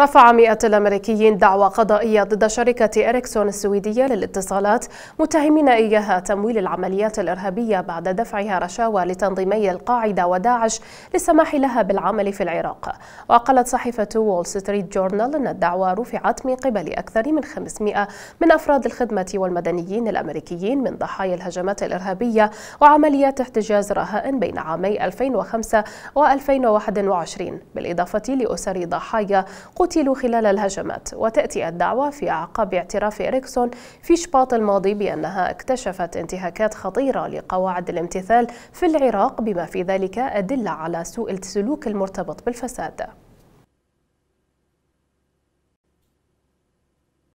رفع مئة الأمريكيين دعوى قضائية ضد شركة إريكسون السويدية للاتصالات متهمين إياها تمويل العمليات الإرهابية بعد دفعها رشاوى لتنظيمي القاعدة وداعش للسماح لها بالعمل في العراق وقالت صحيفة وول ستريت جورنال أن الدعوى رفعت من قبل أكثر من 500 من أفراد الخدمة والمدنيين الأمريكيين من ضحايا الهجمات الإرهابية وعمليات احتجاز رهائن بين عامي 2005 و 2021 بالإضافة لأسر ضحايا قتلوا خلال الهجمات وتأتي الدعوة في أعقاب اعتراف إريكسون في شباط الماضي بأنها اكتشفت انتهاكات خطيرة لقواعد الامتثال في العراق بما في ذلك أدلة على سوء السلوك المرتبط بالفساد